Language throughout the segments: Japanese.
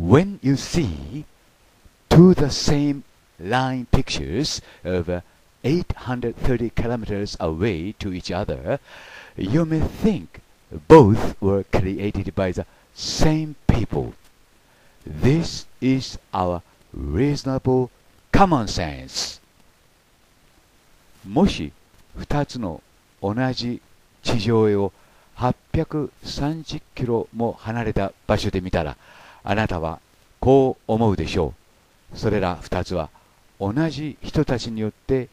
when you see two the same line pictures over 830 kilometers away to each other, you may think both were created by the same people. This is our reasonable common sense. もし2つの同じ地上絵を830キロも離れた場所で見たらあなたはこう思うでしょうそれら2つは同じ人たちによって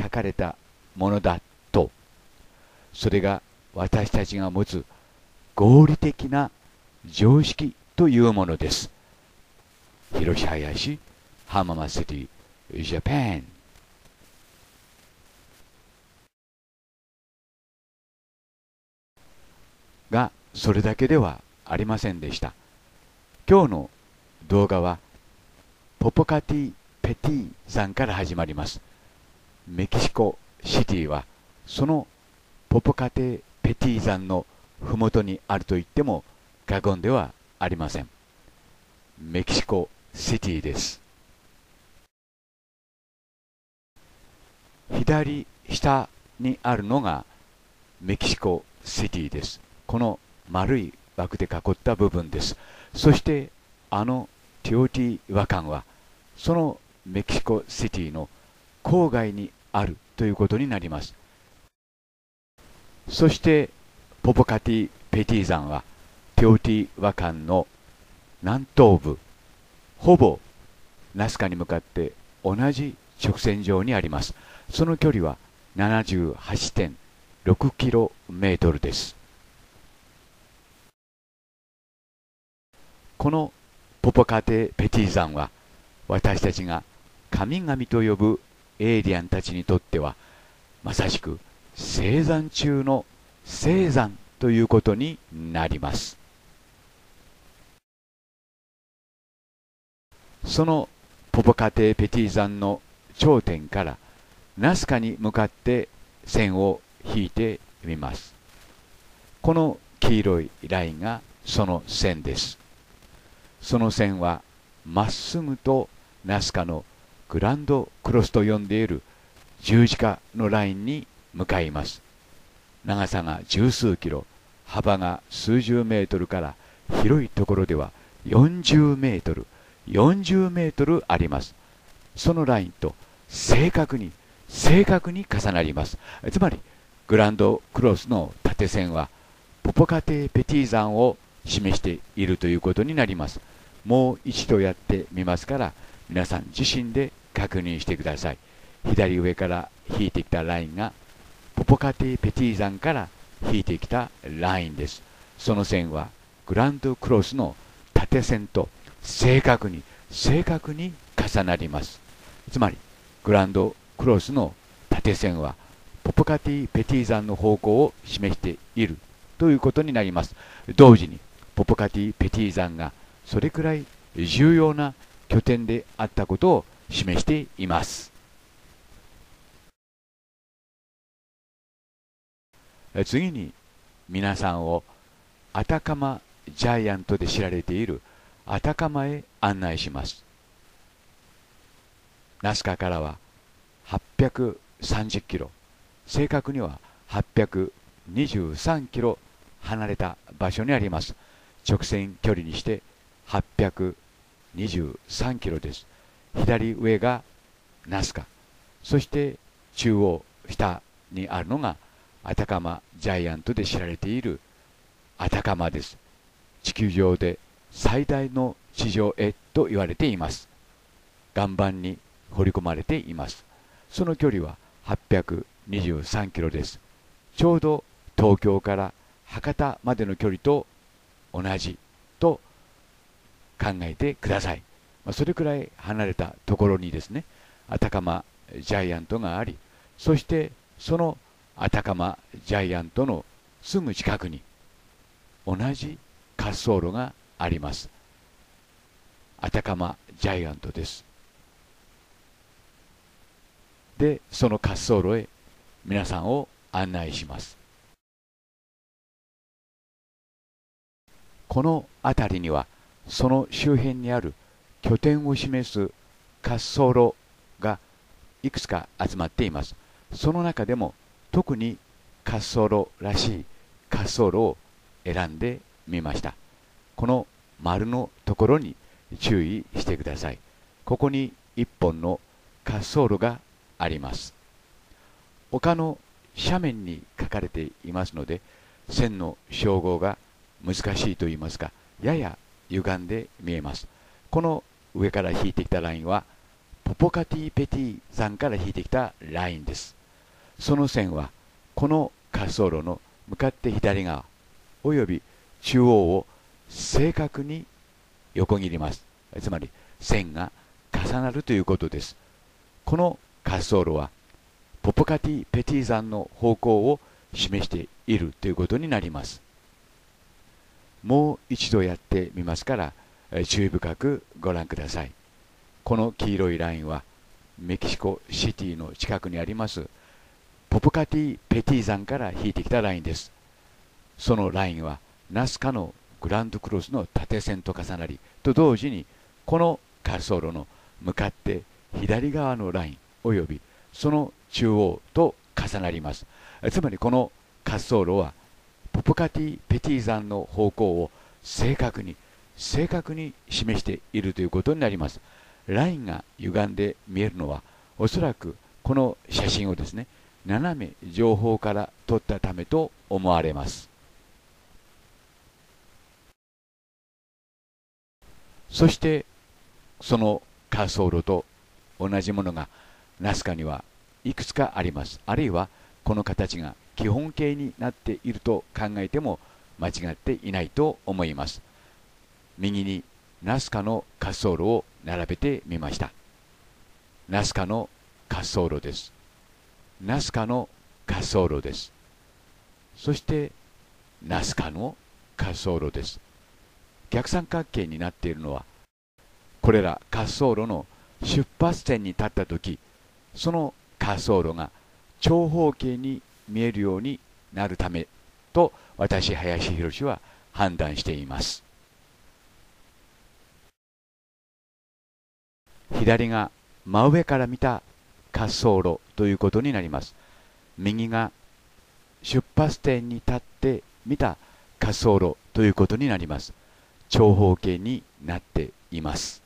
書かれたものだとそれが私たちが持つ合理的な常識というものです広林浜松シティジャパンがそれだけではありませんでした。今日の動画はポポカティ・ペティさんから始まりますメキシコシティはそのポポカテ・ペティ山の麓にあると言っても過言ではありませんメキシコシティです左下にあるのがメキシコシティですこの丸い枠で囲った部分ですそしてあのティオティワカンはそのメキシコシティの郊外にあるということになりますそしてポポカティ・ペティ山はティオティワカンの南東部ほぼナスカに向かって同じ直線上にありますその距離は78.6 k m ですこのポポカテ・ペティ山は私たちが神々と呼ぶエイリアンたちにとってはまさしく生山中の生山ということになりますそのポポカテ・ペティ山の頂点からナスカに向かって線を引いてみますこの黄色いラインがその線ですその線はまっすぐとナスカのグランドクロスと呼んでいる十字架のラインに向かいます長さが十数キロ幅が数十メートルから広いところでは40メートル40メートルありますそのラインと正確に正確に重なりますつまりグランドクロスの縦線はポポカテペティ山を示しているということになりますもう一度やってみますから皆さん自身で確認してください左上から引いてきたラインがポポカティ・ペティ山から引いてきたラインですその線はグランドクロスの縦線と正確に正確に重なりますつまりグランドクロスの縦線はポポカティ・ペティ山の方向を示しているということになります同時にポポカティ・ペティ山がそれくらい重要な拠点であったことを示しています次に皆さんをアタカマジャイアントで知られているアタカマへ案内しますナスカからは830キロ正確には823キロ離れた場所にあります直線距離にして823キロです左上がナスカそして中央下にあるのがアタカマジャイアントで知られているアタカマです地球上で最大の地上絵と言われています岩盤に彫り込まれていますその距離は823キロですちょうど東京から博多までの距離と同じと考えてください、まあ、それくらい離れたところにですねあたかマジャイアントがありそしてそのあたかマジャイアントのすぐ近くに同じ滑走路がありますあたかまジャイアントですでその滑走路へ皆さんを案内しますこの辺りにはその周辺にある拠点を示す滑走路がいくつか集まっていますその中でも特に滑走路らしい滑走路を選んでみましたこの丸のところに注意してくださいここに1本の滑走路があります丘の斜面に書かれていますので線の称号が難しいと言いますかやや歪んで見えますこの上から引いてきたラインはポポカティ・ペティ山から引いてきたラインですその線はこの滑走路の向かって左側および中央を正確に横切りますつまり線が重なるということですこの滑走路はポポカティ・ペティ山の方向を示しているということになりますもう一度やってみますから注意深くご覧くださいこの黄色いラインはメキシコシティの近くにありますポプカティ・ペティ山から引いてきたラインですそのラインはナスカのグランドクロスの縦線と重なりと同時にこの滑走路の向かって左側のライン及びその中央と重なりますつまりこの滑走路はポプカティ・ペティ山の方向を正確に正確に示しているということになりますラインが歪んで見えるのはおそらくこの写真をですね斜め情報から撮ったためと思われますそしてその滑走路と同じものがナスカにはいくつかありますあるいはこの形が基本形になっていると考えても間違っていないと思います右にナスカの滑走路を並べてみましたナスカの滑走路ですナスカの滑走路ですそしてナスカの滑走路です逆三角形になっているのはこれら滑走路の出発点に立った時その滑走路が長方形に見えるようになるためと私林博は判断しています左が真上から見た滑走路ということになります右が出発点に立って見た滑走路ということになります長方形になっています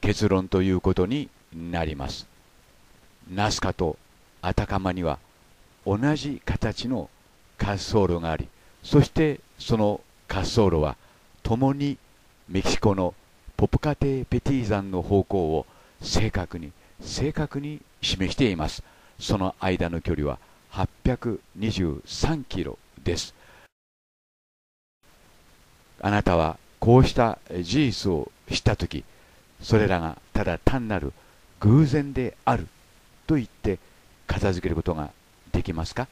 結論ということになりますナスカとアタカマには同じ形の滑走路がありそしてその滑走路はともにメキシコのポプカテペティ山の方向を正確に正確に示していますその間の距離は823キロですあなたはこうした事実を知った時それらがただ単なる偶然であると言って片付けることができますか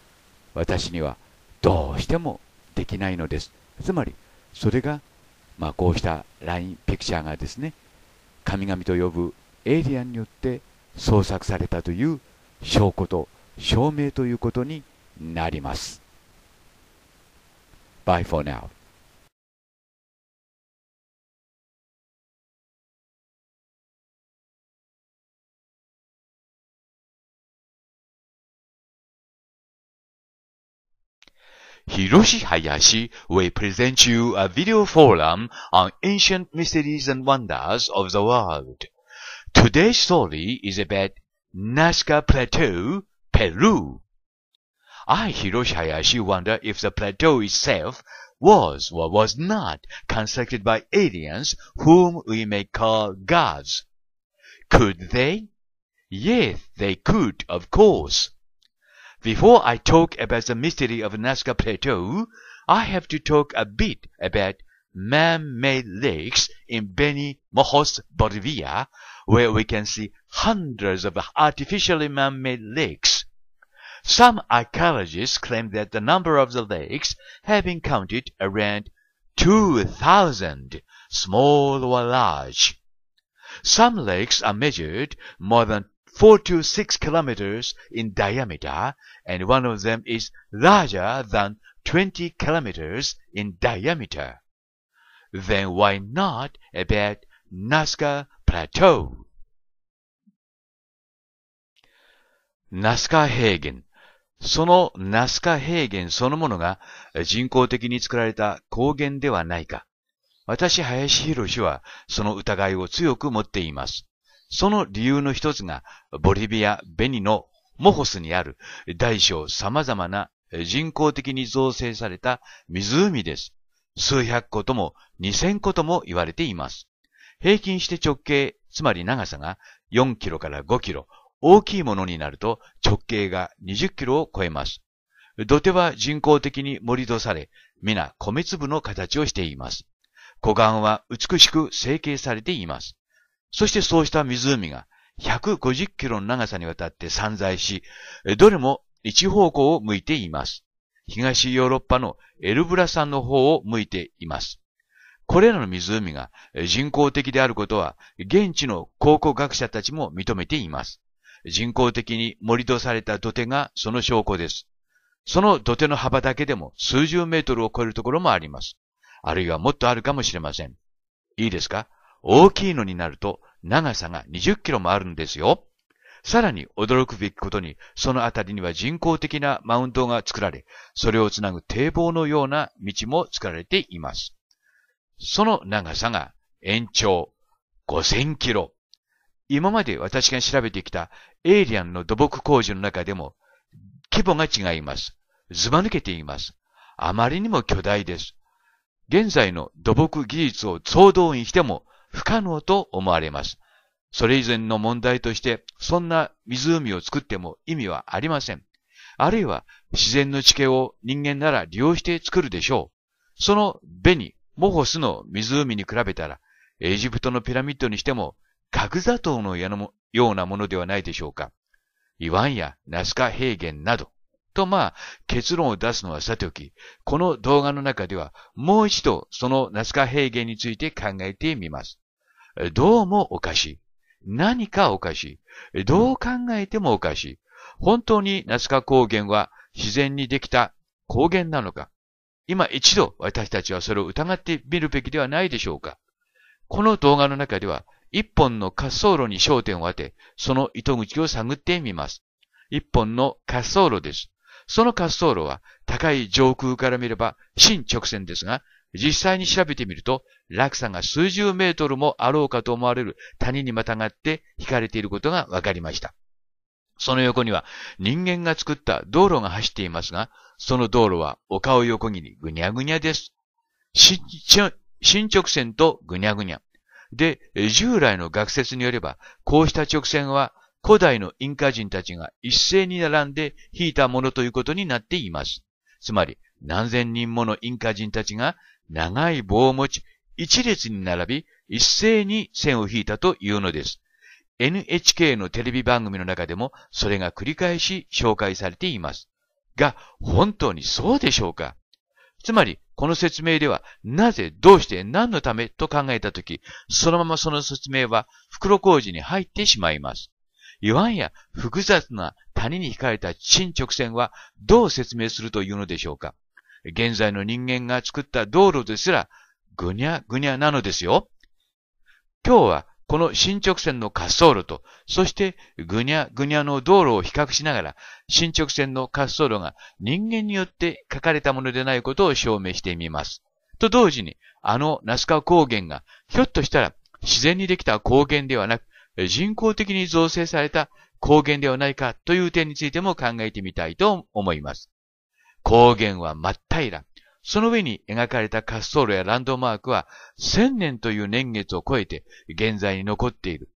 私にはどうしてもできないのですつまりそれが、まあ、こうしたラインピクチャーがですね神々と呼ぶエイリアンによって創作されたという証拠と証明ということになります。Bye for now. Hiroshi Hayashi will present you a video forum on ancient mysteries and wonders of the world. Today's story is about Nazca Plateau, Peru. I, Hiroshi Hayashi, wonder if the plateau itself was or was not constructed by aliens whom we may call gods. Could they? Yes, they could, of course. Before I talk about the mystery of Nazca Plateau, I have to talk a bit about man-made lakes in Beni Mojos, Bolivia, where we can see hundreds of artificially man-made lakes. Some archaeologists claim that the number of the lakes have been counted around 2,000, small or large. Some lakes are measured more than 4 to 6 kilometers in diameter, and one of them is larger than 20 kilometers in diameter. Then why not about Nazca Plateau? n a s c a 平原そのナスカ平原そのものが人工的に作られた高原ではないか。私、林博士はその疑いを強く持っています。その理由の一つが、ボリビア・ベニのモホスにある大小様々な人工的に造成された湖です。数百個とも2000個とも言われています。平均して直径、つまり長さが4キロから5キロ、大きいものになると直径が20キロを超えます。土手は人工的に盛り土され、皆米粒の形をしています。湖岸は美しく成形されています。そしてそうした湖が150キロの長さにわたって散在し、どれも一方向を向いています。東ヨーロッパのエルブラ山の方を向いています。これらの湖が人工的であることは、現地の考古学者たちも認めています。人工的に盛り土された土手がその証拠です。その土手の幅だけでも数十メートルを超えるところもあります。あるいはもっとあるかもしれません。いいですか大きいのになると長さが20キロもあるんですよ。さらに驚くべきことに、そのあたりには人工的なマウントが作られ、それをつなぐ堤防のような道も作られています。その長さが延長5000キロ。今まで私が調べてきたエイリアンの土木工事の中でも規模が違います。ずば抜けています。あまりにも巨大です。現在の土木技術を総動員しても不可能と思われます。それ以前の問題として、そんな湖を作っても意味はありません。あるいは自然の地形を人間なら利用して作るでしょう。そのベニ、モホスの湖に比べたら、エジプトのピラミッドにしても、角砂糖のようなものではないでしょうか。イワンやナスカ平原など。とまあ、結論を出すのはさておき、この動画の中ではもう一度そのナスカ平原について考えてみます。どうもおかしい。何かおかしい。どう考えてもおかしい。本当に夏川高原は自然にできた高原なのか今一度私たちはそれを疑ってみるべきではないでしょうかこの動画の中では一本の滑走路に焦点を当て、その糸口を探ってみます。一本の滑走路です。その滑走路は高い上空から見れば新直線ですが、実際に調べてみると、落差が数十メートルもあろうかと思われる谷にまたがって引かれていることが分かりました。その横には人間が作った道路が走っていますが、その道路は丘を横切りぐにゃぐにゃです。進直線とぐにゃぐにゃ。で、従来の学説によれば、こうした直線は古代のインカ人たちが一斉に並んで引いたものということになっています。つまり、何千人ものインカ人たちが長い棒を持ち、一列に並び、一斉に線を引いたというのです。NHK のテレビ番組の中でもそれが繰り返し紹介されています。が、本当にそうでしょうかつまり、この説明では、なぜ、どうして、何のためと考えたとき、そのままその説明は袋小路に入ってしまいます。いわんや複雑な谷に引かれた新直線はどう説明するというのでしょうか現在の人間が作った道路ですら、ぐにゃぐにゃなのですよ。今日はこの新直線の滑走路と、そしてぐにゃぐにゃの道路を比較しながら、新直線の滑走路が人間によって書かれたものでないことを証明してみます。と同時に、あのナスカ高原が、ひょっとしたら自然にできた高原ではなく、人工的に造成された高原ではないかという点についても考えてみたいと思います。高原は真っ平ら。その上に描かれた滑走路やランドマークは千年という年月を超えて現在に残っている。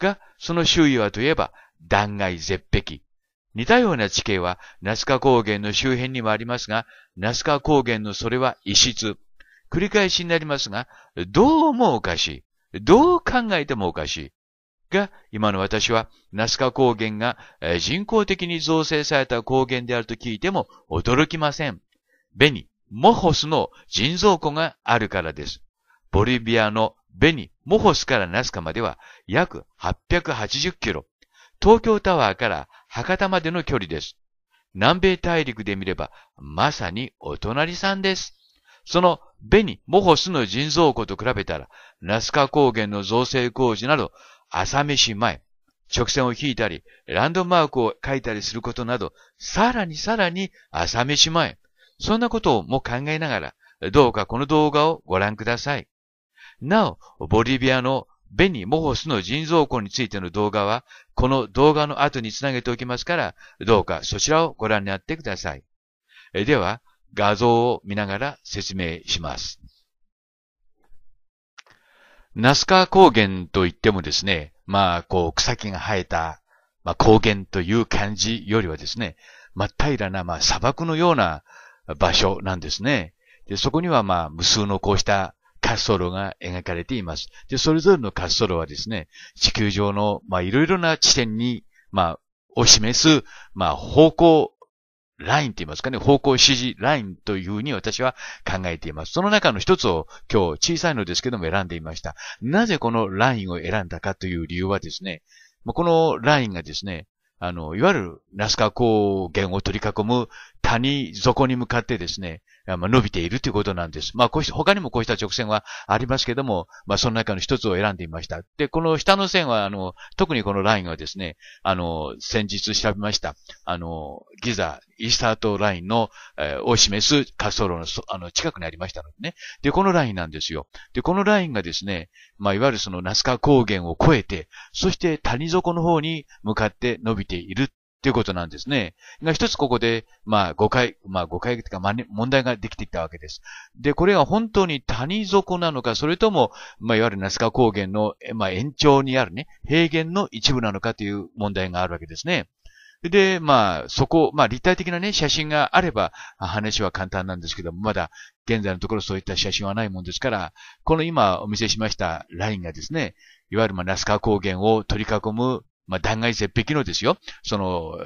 が、その周囲はといえば断崖絶壁。似たような地形はナスカ高原の周辺にもありますが、ナスカ高原のそれは異質。繰り返しになりますが、どうもおかしい。どう考えてもおかしい。が、今の私は、ナスカ高原が人工的に造成された高原であると聞いても驚きません。ベニ、モホスの人造湖があるからです。ボリビアのベニ、モホスからナスカまでは約880キロ。東京タワーから博多までの距離です。南米大陸で見れば、まさにお隣さんです。そのベニ、モホスの人造湖と比べたら、ナスカ高原の造成工事など、朝飯前、直線を引いたり、ランドマークを書いたりすることなど、さらにさらに朝飯前、そんなことも考えながら、どうかこの動画をご覧ください。なお、ボリビアのベニ・モホスの腎臓庫についての動画は、この動画の後につなげておきますから、どうかそちらをご覧になってください。では、画像を見ながら説明します。ナスカ高原といってもですね、まあ、こう、草木が生えた、まあ、高原という感じよりはですね、まあ、平らな、まあ、砂漠のような場所なんですね。で、そこには、まあ、無数のこうした滑走路が描かれています。で、それぞれの滑走路はですね、地球上の、まあ、いろいろな地点に、まあ、を示す、まあ、方向ラインって言いますかね、方向指示ラインというふうに私は考えています。その中の一つを今日小さいのですけども選んでいました。なぜこのラインを選んだかという理由はですね、このラインがですね、あの、いわゆるナスカ高原を取り囲む谷底に向かってですね、まあ、伸びているということなんです。まあ、こうした、他にもこうした直線はありますけども、まあ、その中の一つを選んでみました。で、この下の線は、あの、特にこのラインはですね、あの、先日調べました、あの、ギザ、イースタートラインの、えー、を示す滑走路の、あの、近くにありましたのでね。で、このラインなんですよ。で、このラインがですね、まあ、いわゆるそのナスカ高原を越えて、そして谷底の方に向かって伸びているということなんですね。が一つここで、まあ誤解、まあ誤解というか、ま、問題ができてきたわけです。で、これが本当に谷底なのか、それとも、まあいわゆるナスカ高原の、まあ延長にあるね、平原の一部なのかという問題があるわけですね。で、まあ、そこ、まあ、立体的なね、写真があれば、話は簡単なんですけども、まだ、現在のところそういった写真はないもんですから、この今お見せしましたラインがですね、いわゆるまあ、ナスカ高原を取り囲むまあ、断崖絶壁のですよ、その、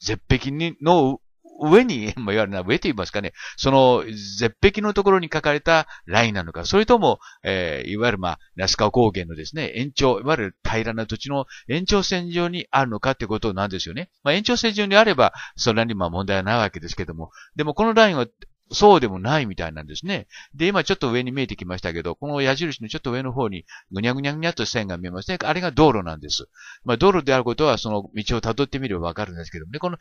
絶壁にの上に、まあ、いわゆるな、上と言いますかね、その絶壁のところに書かれたラインなのか、それとも、えー、いわゆるまあ、ナスカ高原のですね、延長、いわゆる平らな土地の延長線上にあるのかってことなんですよね。まあ、延長線上にあれば、それなにまあ問題はないわけですけども、でもこのラインはそうでもないみたいなんですね。で、今ちょっと上に見えてきましたけど、この矢印のちょっと上の方に、ぐにゃぐにゃぐにゃっと線が見えますね。あれが道路なんです。まあ、道路であることは、その道を辿ってみればわかるんですけどもね、この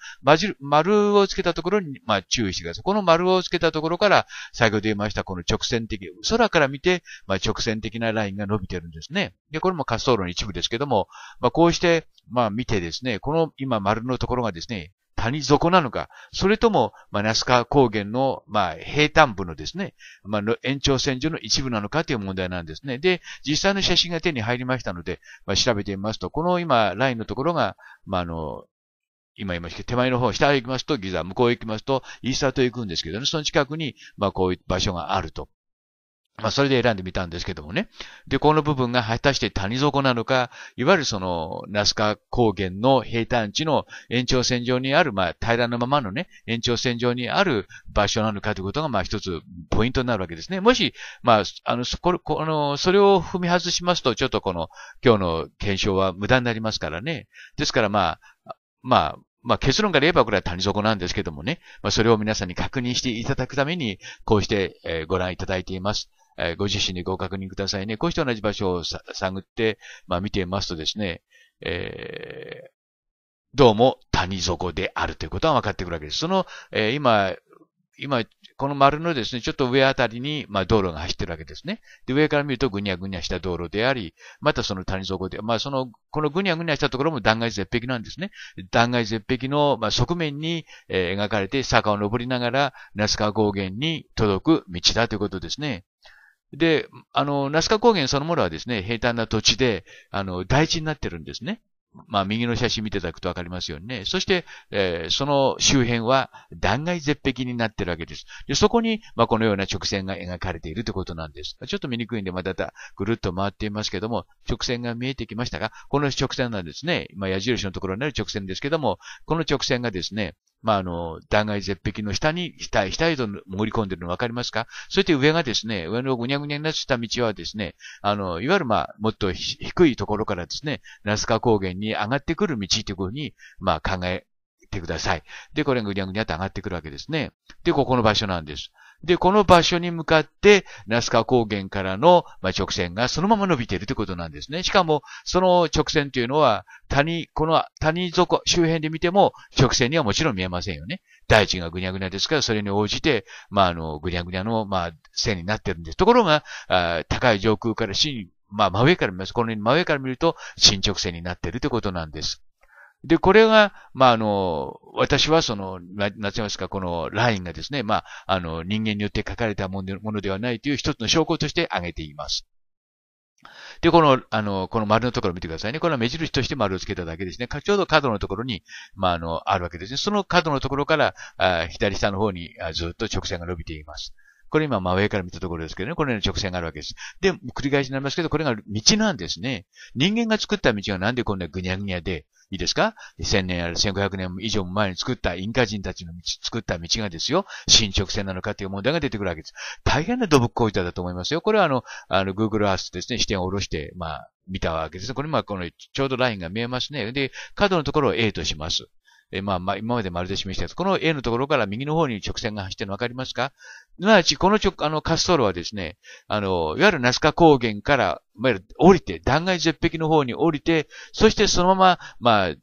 丸をつけたところに、まあ、注意してください。この丸をつけたところから、先ほど言いました、この直線的、空から見て、まあ、直線的なラインが伸びてるんですね。で、これも滑走路の一部ですけども、まあ、こうして、まあ、見てですね、この今丸のところがですね、谷底なのか、それとも、まあ、ナスカ高原の、まあ、平坦部のですね、まあ、延長線上の一部なのかという問題なんですね。で、実際の写真が手に入りましたので、まあ、調べてみますと、この今、ラインのところが、まあ、あの、今言いました手前の方、下へ行きますとギザ、向こうへ行きますとイースタートへ行くんですけどね、その近くに、まあこういう場所があると。まあ、それで選んでみたんですけどもね。で、この部分が果たして谷底なのか、いわゆるその、ナスカ高原の平坦地の延長線上にある、まあ、平らなままのね、延長線上にある場所なのかということが、まあ、一つポイントになるわけですね。もし、まあ、あの、そこ、この、それを踏み外しますと、ちょっとこの、今日の検証は無駄になりますからね。ですから、まあ、まあ、まあ、結論から言えばこれは谷底なんですけどもね。まあ、それを皆さんに確認していただくために、こうして、えご覧いただいています。えご自身でご確認くださいね。こうして同じ場所を探って、まあ、見てますとですね、えー、どうも谷底であるということは分かってくるわけです。その、えー、今、今、この丸のですね、ちょっと上あたりに、まあ、道路が走ってるわけですね。で、上から見るとぐにゃぐにゃした道路であり、またその谷底で、まあ、その、このぐにゃぐにゃしたところも断崖絶壁なんですね。断崖絶壁の、まあ、側面に、えー、描かれて坂を登りながら、ナスカ高原に届く道だということですね。で、あの、ナスカ高原そのものはですね、平坦な土地で、あの、大地になってるんですね。まあ、右の写真見ていただくとわかりますよね。そして、えー、その周辺は断崖絶壁になってるわけです。でそこに、まあ、このような直線が描かれているということなんです。ちょっと見にくいんで、またぐるっと回っていますけども、直線が見えてきましたが、この直線なんですね。まあ、矢印のところになる直線ですけども、この直線がですね、まあ、あの、断崖絶壁の下に、下へ、いひと潜り込んでるの分かりますかそして上がですね、上のぐにゃぐにゃになってた道はですね、あの、いわゆるまあ、もっと低いところからですね、ナスカ高原に上がってくる道というふうに、まあ、考えてください。で、これがぐにゃぐにゃと上がってくるわけですね。で、ここの場所なんです。で、この場所に向かって、ナスカ高原からの、直線がそのまま伸びているということなんですね。しかも、その直線というのは、谷、この谷底、周辺で見ても、直線にはもちろん見えませんよね。大地がぐにゃぐにゃですから、それに応じて、まあ、あの、ぐにゃぐにゃの、まあ、線になってるんです。ところが、高い上空から、まあ、真上から見ます。この真上から見ると、真直線になっているということなんです。で、これが、まあ、あの、私はその、な、なんてますか、このラインがですね、まあ、あの、人間によって書かれたものではないという一つの証拠として挙げています。で、この、あの、この丸のところを見てくださいね。これは目印として丸をつけただけですね。ちょうど角のところに、まあ、あの、あるわけですね。その角のところから、あ左下の方にあずっと直線が伸びています。これ今、真上から見たところですけどね、このような直線があるわけです。で、繰り返しになりますけど、これが道なんですね。人間が作った道がなんでこんなぐにゃぐにゃで、いいですか ?1000 年ある1500年以上も前に作ったインカ人たちの道、作った道がですよ、進捗線なのかという問題が出てくるわけです。大変な土木工事だと思いますよ。これはあの、あの、Google Earth ですね、視点を下ろして、まあ、見たわけですこれまあ、この、ちょうどラインが見えますね。で、角のところを A とします。えー、まあ、まあ、今まで丸で示したやつ。この A のところから右の方に直線が走ってるのわかりますかすなわち、この直、あの、滑走路はですね、あの、いわゆるナスカ高原から、ま降りて、断崖絶壁の方に降りて、そしてそのまま、まあ、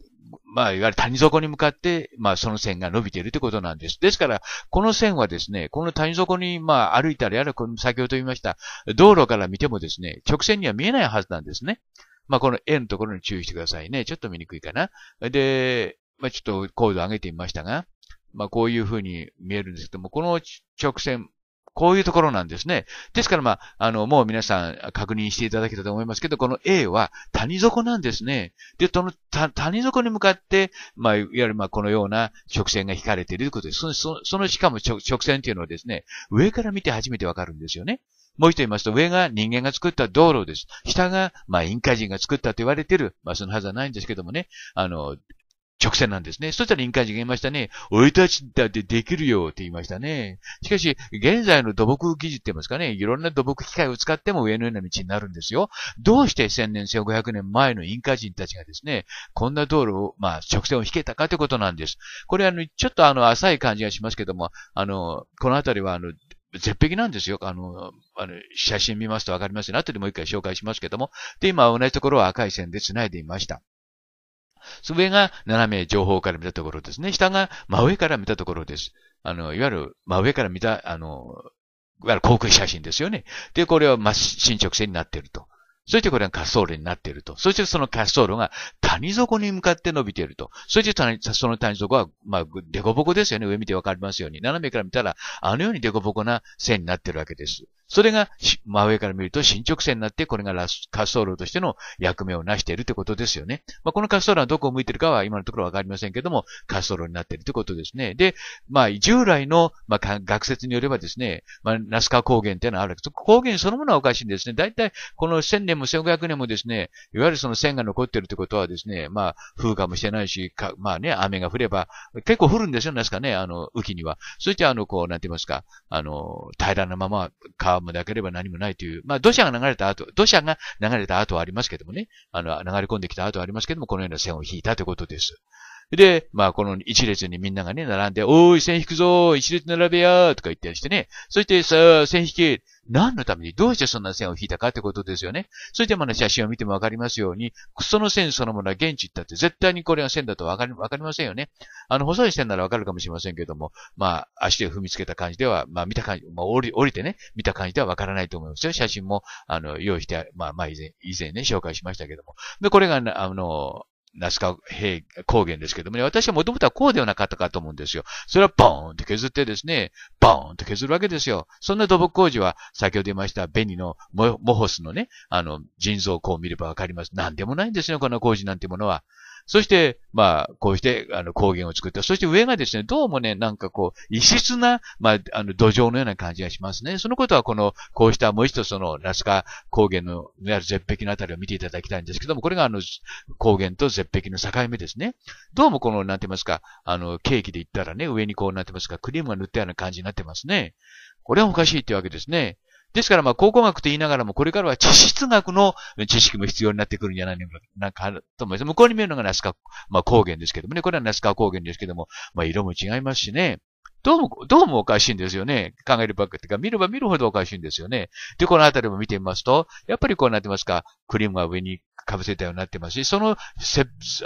まあ、いわゆる谷底に向かって、まあ、その線が伸びているということなんです。ですから、この線はですね、この谷底に、まあ、歩いたり、あるいは、先ほど言いました、道路から見てもですね、直線には見えないはずなんですね。まあ、この A のところに注意してくださいね。ちょっと見にくいかな。で、まあ、ちょっと高度上げてみましたが、まあ、こういうふうに見えるんですけども、この直線、こういうところなんですね。ですから、まあ、あの、もう皆さん確認していただけたと思いますけど、この A は谷底なんですね。で、その谷底に向かって、まあ、いわゆる、まこのような直線が引かれているということです。その、そのしかも直線というのはですね、上から見て初めてわかるんですよね。もう一度言いますと、上が人間が作った道路です。下が、まあ、インカ人が作ったと言われている、まあ、そのはずはないんですけどもね、あの、直線なんですね。そしたら臨海人が言いましたね。俺たちだってできるよって言いましたね。しかし、現在の土木技術って言いますかね。いろんな土木機械を使っても上のような道になるんですよ。どうして1000年、1500年前の臨海人たちがですね、こんな道路を、まあ、直線を引けたかということなんです。これ、あの、ちょっとあの、浅い感じがしますけども、あの、この辺りは、あの、絶壁なんですよ。あの、あの、写真見ますとわかりますよ、ね。後でもう一回紹介しますけども。で、今同じところは赤い線で繋いでいました。上が斜め上方から見たところですね。下が真上から見たところです。あの、いわゆる真上から見た、あの、いわゆる航空写真ですよね。で、これは真進直線になっていると。そしてこれが滑走路になっていると。そしてその滑走路が谷底に向かって伸びていると。そしてその谷底は、まあ、デコボコですよね。上見てわかりますように。斜めから見たら、あのようにデコボコな線になっているわけです。それが真上から見ると進捗線になって、これが滑走路としての役目を成しているということですよね。まあ、この滑走路はどこを向いてるかは今のところわかりませんけども、滑走路になっているということですね。で、まあ、従来の、まあ、学説によればですね、まあ、ナスカ高原っていうのはあるわけです。高原そのものはおかしいんですね。だいたいこの1000年も1500年もですね、いわゆるその線が残っているということはですね、まあ、風化もしてないし、かまあね、雨が降れば、結構降るんですよ、ナスカね、あの、雨季には。そしてあの、こう、なんて言いますか、あの、平らなまま川もなければ何もないという、まあ土砂が流れた後、土砂が流れた後はありますけどもね、あの、流れ込んできた後はありますけども、このような線を引いたということです。で、まあ、この一列にみんながね、並んで、おーい、線引くぞー一列並べやーとか言ったりしてね。そしてさあ、線引け何のためにどうしてそんな線を引いたかってことですよね。そしてまだ写真を見てもわかりますように、その線そのものは現地行ったって絶対にこれが線だとわかり、わかりませんよね。あの、細い線ならわかるかもしれませんけども、まあ、足で踏みつけた感じでは、まあ、見た感じ、まあ、降り、降りてね、見た感じではわからないと思いますよ。写真も、あの、用意して、まあ、まあ、以前、以前ね、紹介しましたけども。で、これが、あの、ナスカ平高原ですけどもね、私はもともとはこうではなかったかと思うんですよ。それはボーンと削ってですね、ボーンと削るわけですよ。そんな土木工事は、先ほど言いました、ベニのモホスのね、あの、人造工を見ればわかります。なんでもないんですよ、この工事なんてものは。そして、まあ、こうして、あの、高原を作って、そして上がですね、どうもね、なんかこう、異質な、まあ、あの、土壌のような感じがしますね。そのことは、この、こうしたもう一つその、ラスカ高原の、いる絶壁のあたりを見ていただきたいんですけども、これがあの、高原と絶壁の境目ですね。どうもこの、なんて言いますか、あの、ケーキで言ったらね、上にこうなってますか、クリームが塗ったような感じになってますね。これはおかしいってわけですね。ですからまあ考古学と言いながらも、これからは地質学の知識も必要になってくるんじゃないのか、なんかあると思います。向こうに見えるのがナスカ、まあ高原ですけどもね、これはナスカ高原ですけども、まあ色も違いますしね。どうも、どうもおかしいんですよね。考えるばっかってか、見れば見るほどおかしいんですよね。で、このあたりも見てみますと、やっぱりこうなってますか、クリームが上に被せたようになってますし、その、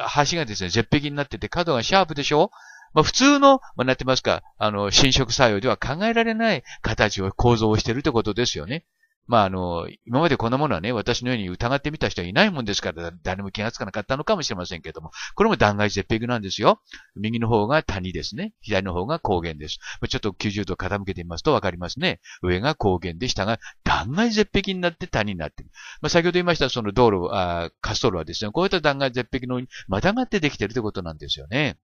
端がですね、絶壁になってて角がシャープでしょまあ、普通の、まあ、なってますか、あの、侵食作用では考えられない形を、構造をしているということですよね。まあ、あの、今までこんなものはね、私のように疑ってみた人はいないもんですから、誰も気がつかなかったのかもしれませんけども、これも断崖絶壁なんですよ。右の方が谷ですね。左の方が高原です。ちょっと90度傾けてみますとわかりますね。上が高原で、下が断崖絶壁になって谷になってる。まあ、先ほど言いました、その道路、あ滑走路はですね、こういった断崖絶壁のまたがってできてるということなんですよね。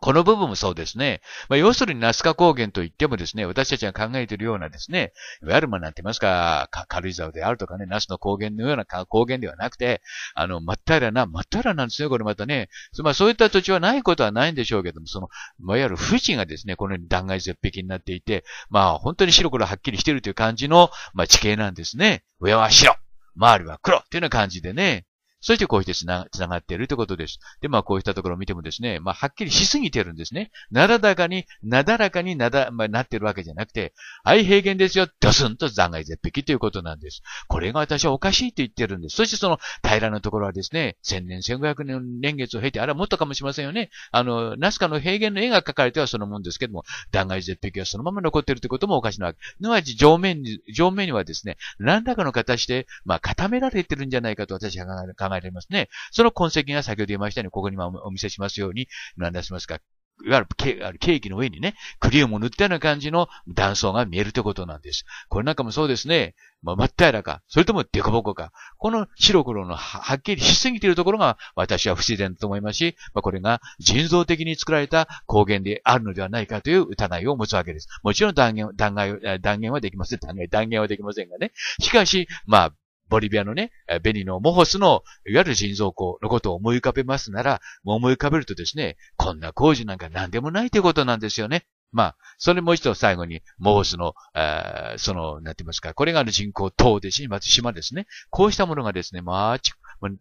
この部分もそうですね。まあ、要するにナスカ高原といってもですね、私たちが考えているようなですね、いわゆるまあなんて言いますか、か軽井沢であるとかね、ナスの高原のような高原ではなくて、あの、まったらな、まったらなんですね、これまたね。まあそういった土地はないことはないんでしょうけども、その、いわゆる富士がですね、このように断崖絶壁になっていて、まあ本当に白黒はっきりしているという感じの、まあ地形なんですね。上は白周りは黒というような感じでね。そしてこうしてつながっているということです。で、まあこういったところを見てもですね、まあはっきりしすぎてるんですね。なだらかに、なだらかになだ、まあ、なってるわけじゃなくて、はい、平原ですよ、ドスンと残骸絶壁ということなんです。これが私はおかしいと言ってるんです。そしてその平らなところはですね、千年、千五百年年月を経て、あれはもっとかもしれませんよね。あの、ナスカの平原の絵が描かれてはそのもんですけども、断崖絶壁はそのまま残っているということもおかしなわけ。すなわち上面に、上面にはですね、何らかの形で、まあ固められてるんじゃないかと私は考ええられますね。その痕跡が先ほど言いましたように、ここにお見せしますように、何出しますか。いわゆるケーキの上にね、クリームを塗ったような感じの断層が見えるということなんです。これなんかもそうですね。まあ、真っ平らか、それとも凸凹か。この白黒のはっきりしすぎているところが私は不自然だと思いますし、まあ、これが人造的に作られた光源であるのではないかという疑いを持つわけです。もちろん断言、断言はできません。断言はできませんがね。しかし、まあ、ボリビアのね、ベニのモホスの、いわゆる人造港のことを思い浮かべますなら、思い浮かべるとですね、こんな工事なんか何でもないということなんですよね。まあ、それもう一度最後に、モホスの、その、なんて言いますか、これがあの人工島ですし、まず島ですね。こうしたものがですね、まあ、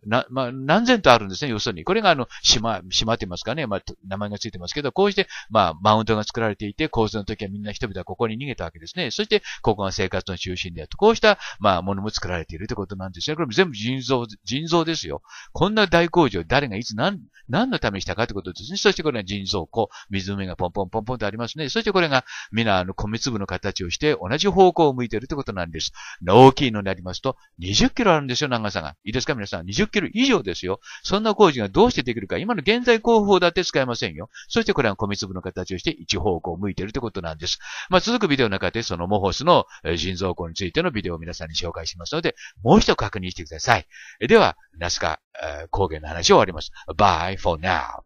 な、まあ、何千とあるんですね、要するに。これがあの、島、島って言いますかね、まあ、名前がついてますけど、こうして、まあ、マウントが作られていて、洪水の時はみんな人々はここに逃げたわけですね。そして、ここが生活の中心であると。こうした、まあ、ものも作られているということなんですね。これも全部人造、人造ですよ。こんな大工場、誰がいつ何、何のためにしたかということですね。そしてこれが人造湖、湖がポンポンポンポンとありますね。そしてこれが、皆、あの、米粒の形をして、同じ方向を向いているということなんです。大きいのでありますと、20キロあるんですよ、長さが。いいですか、皆さん。20キロ以上ですよ。そんな工事がどうしてできるか、今の現在工法だって使えませんよ。そしてこれは米粒の形をして一方向を向いているということなんです。まあ、続くビデオの中でそのモホスの腎臓孔についてのビデオを皆さんに紹介しますので、もう一度確認してください。では、ナスカ、えー、高原の話を終わります。Bye for now.